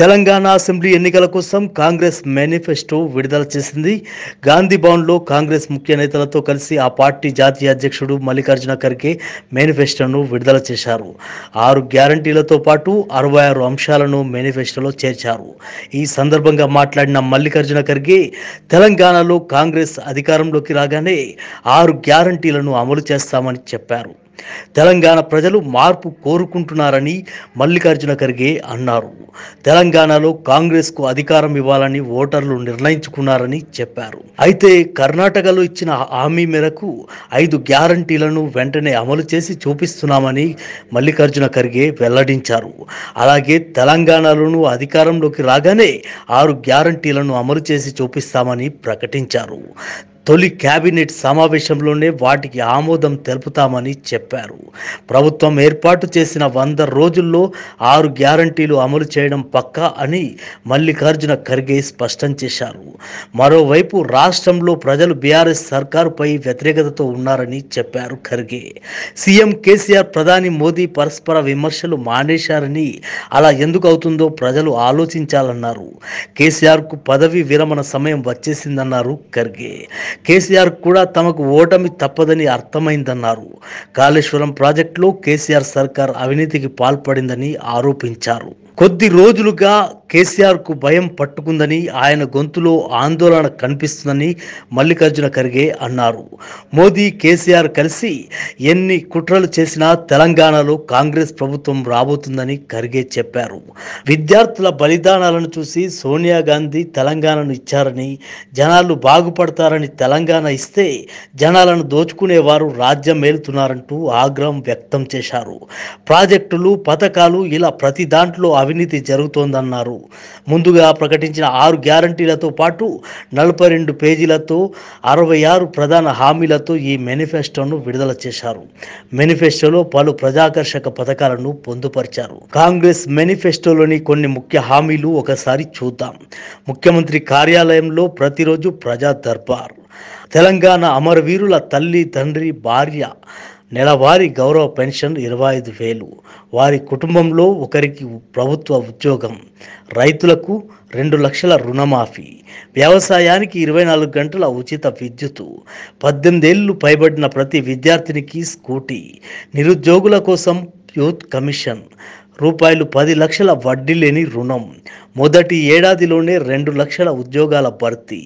Telangana assembly ఎన్నికల కోసం Congress manifesto విడుదల చేసింది గాంధీ భవన్లో కాంగ్రెస్ ముఖ్య నేతలతో కలిసి ఆ పార్టీ జాతీయ అధ్యక్షుడు మల్లికార్జున ఖర్గే మేనిఫెస్టోను విడుదల చేశారు ఆరు గ్యారంటీలతో పాటు అరవై ఆరు అంశాలను మేనిఫెస్టోలో చేర్చారు ఈ సందర్భంగా మాట్లాడిన మల్లికార్జున ఖర్గే తెలంగాణలో కాంగ్రెస్ అధికారంలోకి రాగానే ఆరు గ్యారంటీలను అమలు చేస్తామని చెప్పారు తెలంగాణ ప్రజలు మార్పు కోరుకుంటున్నారని మల్లికార్జున ఖర్గే అన్నారు తెలంగాణలో కాంగ్రెస్కు అధికారం ఇవ్వాలని ఓటర్లు నిర్ణయించుకున్నారని చెప్పారు అయితే కర్ణాటకలో ఇచ్చిన హామీ మేరకు ఐదు గ్యారంటీలను వెంటనే అమలు చేసి చూపిస్తున్నామని మల్లికార్జున ఖర్గే వెల్లడించారు అలాగే తెలంగాణలోనూ అధికారంలోకి రాగానే ఆరు గ్యారంటీలను అమలు చేసి చూపిస్తామని ప్రకటించారు తొలి కేబినెట్ సమావేశంలోనే వాటికి ఆమోదం తెలుపుతామని చెప్పారు ప్రభుత్వం ఏర్పాటు చేసిన వంద రోజుల్లో ఆరు గ్యారంటీలు అమలు చేయడం పక్కా అని మల్లికార్జున ఖర్గే స్పష్టం చేశారు మరోవైపు రాష్ట్రంలో ప్రజలు బీఆర్ఎస్ సర్కారుపై వ్యతిరేకతతో ఉన్నారని చెప్పారు ఖర్గే సీఎం కేసీఆర్ ప్రధాని మోదీ పరస్పర విమర్శలు మానేశారని అలా ఎందుకు అవుతుందో ప్రజలు ఆలోచించాలన్నారు కేసీఆర్కు పదవి విరమణ సమయం వచ్చేసిందన్నారు ఖర్గే కేసీఆర్ కూడా తమకు ఓటమి తప్పదని అర్థమైందన్నారు కాళేశ్వరం ప్రాజెక్టులో కేసీఆర్ సర్కార్ అవినీతికి పాల్పడిందని ఆరోపించారు కొద్ది రోజులుగా కేసీఆర్కు భయం పట్టుకుందని ఆయన గొంతులో ఆందోళన కనిపిస్తుందని మల్లికార్జున ఖర్గే అన్నారు మోదీ కేసీఆర్ కలిసి ఎన్ని కుట్రలు చేసినా తెలంగాణలో కాంగ్రెస్ ప్రభుత్వం రాబోతుందని ఖర్గే చెప్పారు విద్యార్థుల బలిదానాలను చూసి సోనియా గాంధీ తెలంగాణను ఇచ్చారని జనాలు బాగుపడతారని తెలంగాణ ఇస్తే జనాలను దోచుకునేవారు రాజ్యం మేలుతున్నారంటూ ఆగ్రహం వ్యక్తం చేశారు ప్రాజెక్టులు పథకాలు ఇలా ప్రతి దాంట్లో అవినీతి జరుగుతోందన్నారు ముందుగా ప్రకటించిన ఆరు గ్యారంటీలతో పాటు నలభై రెండు పేజీలతో అరవై ఆరు ప్రధాన హామీలతో ఈ మేనిఫెస్టోను విడుదల చేశారు మేనిఫెస్టోలో పలు ప్రజాకర్షక పథకాలను పొందుపరిచారు కాంగ్రెస్ మేనిఫెస్టోలోని కొన్ని ముఖ్య హామీలు ఒకసారి చూద్దాం ముఖ్యమంత్రి కార్యాలయంలో ప్రతిరోజు ప్రజా దర్బార్ తెలంగాణ అమరవీరుల తల్లి తండ్రి భార్య నెలవారీ గౌరవ పెన్షన్ ఇరవై ఐదు వేలు వారి కుటుంబంలో ఒకరికి ప్రభుత్వ ఉద్యోగం రైతులకు రెండు లక్షల రుణమాఫీ వ్యవసాయానికి ఇరవై నాలుగు గంటల ఉచిత విద్యుత్ పద్దెనిమిదేళ్లు పైబడిన ప్రతి విద్యార్థినికి స్కూటీ నిరుద్యోగుల కోసం యూత్ కమిషన్ రూపాయలు పది లక్షల వడ్డీ లేని రుణం మొదటి ఏడాదిలోనే రెండు లక్షల ఉద్యోగాల భర్తీ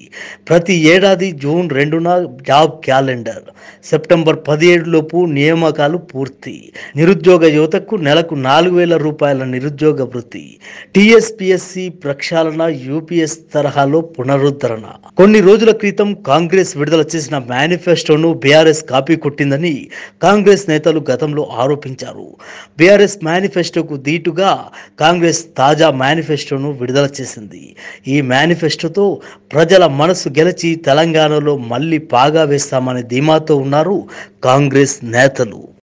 ప్రతి ఏడాది జూన్ రెండున జాబ్ క్యాలెండర్ సెప్టెంబర్ పదిహేడులోపు నియామకాలు పూర్తి నిరుద్యోగ యువతకు నెలకు నాలుగు వేల రూపాయల నిరుద్యోగ వృత్తి టిఎస్పిఎస్సి ప్రక్షాళన యూపీఎస్ తరహాలో పునరుద్ధరణ కొన్ని రోజుల క్రితం కాంగ్రెస్ విడుదల చేసిన మేనిఫెస్టోను బీఆర్ఎస్ కాపీ కొట్టిందని కాంగ్రెస్ నేతలు గతంలో ఆరోపించారు బీఆర్ఎస్ మేనిఫెస్టోకు దీటుగా కాంగ్రెస్ తాజా మేనిఫెస్టోను విడుదల చేసింది ఈ మేనిఫెస్టోతో ప్రజల మనసు గెలిచి తెలంగాణలో మళ్ళీ పాగా వేస్తామని ధీమాతో ఉన్నారు కాంగ్రెస్ నేతలు